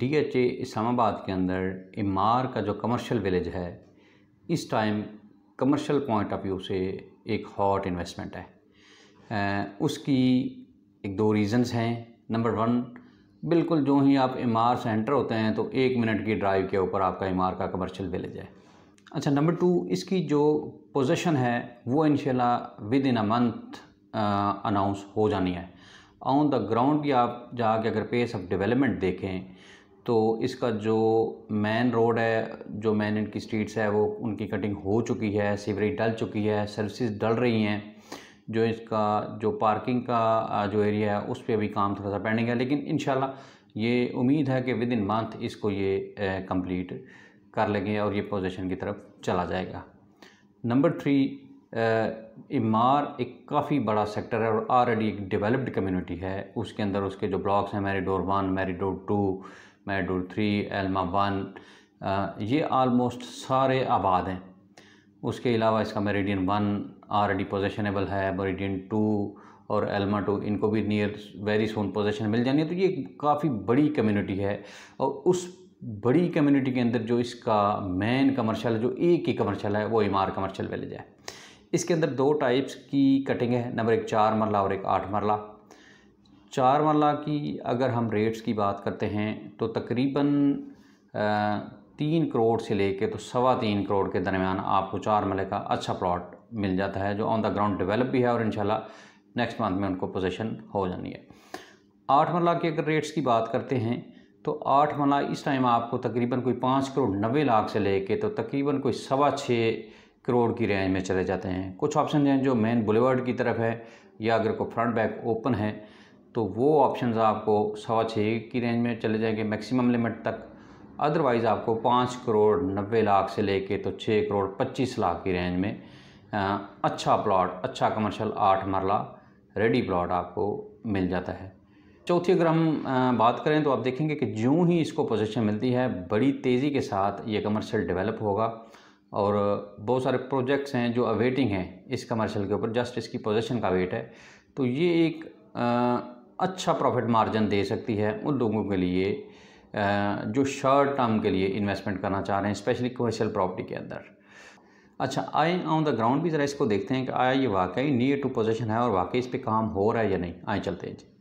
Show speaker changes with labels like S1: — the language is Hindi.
S1: डी एच ए इस्लामाबाद के अंदर इमार का जो कमर्शियल विलेज है इस time commercial point of view से एक हॉट इन्वेस्टमेंट है उसकी एक दो रीज़न्स हैं नंबर वन बिल्कुल जो ही आप इमार से एंटर होते हैं तो एक मिनट की ड्राइव के ऊपर आपका इमार का कमर्शियल विलेज है अच्छा नंबर टू इसकी जो पोजीशन है वो in within a month announce हो जानी है ऑन द ग्राउंड भी आप जाके अगर पेस ऑफ डेवलपमेंट देखें तो इसका जो मेन रोड है जो मेन इनकी स्ट्रीट्स है वो उनकी कटिंग हो चुकी है सीवरेज डल चुकी है सर्विसेज डल रही हैं जो इसका जो पार्किंग का जो एरिया है उस पर अभी काम थोड़ा सा पेंडिंग है लेकिन इन ये उम्मीद है कि विद इन मंथ इसको ये कंप्लीट कर लेंगे और ये पोजीशन की तरफ चला जाएगा नंबर थ्री इमार एक काफ़ी बड़ा सेक्टर है और ऑलरेडी एक डेवलप्ड कम्युनिटी है उसके अंदर उसके जो ब्लॉक्स हैं मैरीडोर वन मैरीडोर टू मेडूल थ्री एलमा वन ये आलमोस्ट सारे आबाद हैं उसके अलावा इसका मेरिडियन वन डी पोजिशनेबल है मेरिडियन टू और एलमा टू इनको भी नियर वेरी सोन पोजेशन मिल जानी है तो ये काफ़ी बड़ी कम्युनिटी है और उस बड़ी कम्युनिटी के अंदर जो इसका मेन कमर्शियल जो एक ही कमर्शियल है वो इमार कमर्शल वेलेज है इसके अंदर दो टाइप्स की कटिंग है नंबर एक चार मरला और एक आठ मरला चार मरला की अगर हम रेट्स की बात करते हैं तो तकरीबन तीन करोड़ से लेके तो सवा तीन करोड़ के दरमियान आपको चार मरले का अच्छा प्लॉट मिल जाता है जो ऑन द ग्राउंड डेवलप भी है और इन नेक्स्ट मंथ में उनको पोजीशन हो जानी है आठ मरला की अगर रेट्स की बात करते हैं तो आठ मरला इस टाइम आपको तकरीबन कोई पाँच करोड़ नब्बे लाख से लेके तो तकरीबन कोई सवा छः करोड़ की रेंज में चले जाते हैं कुछ ऑप्शन हैं जो मेन बुलेवर्ड की तरफ है या अगर कोई फ्रंट बैक ओपन है तो वो ऑप्शन आपको सवा छः की रेंज में चले जाएंगे मैक्सिमम लिमिट तक अदरवाइज़ आपको पाँच करोड़ नब्बे लाख से लेके तो छः करोड़ पच्चीस लाख की रेंज में आ, अच्छा प्लॉट अच्छा कमर्शल आठ मरला रेडी प्लॉट आपको मिल जाता है चौथी अगर हम बात करें तो आप देखेंगे कि जूँ ही इसको पोजीशन मिलती है बड़ी तेज़ी के साथ ये कमर्शियल डेवलप होगा और बहुत सारे प्रोजेक्ट्स हैं जो अवेटिंग हैं इस कमर्शियल के ऊपर जस्ट इसकी पोजीशन का वेट है तो ये एक अच्छा प्रॉफिट मार्जिन दे सकती है उन लोगों के लिए जो शॉर्ट टर्म के लिए इन्वेस्टमेंट करना चाह रहे हैं स्पेशली कमर्शियल प्रॉपर्टी के अंदर अच्छा आए ऑन द ग्राउंड भी ज़रा इसको देखते हैं कि आया ये वाकई नियर टू पोजिशन है और वाकई इस पर काम हो रहा है या नहीं आए चलते हैं जी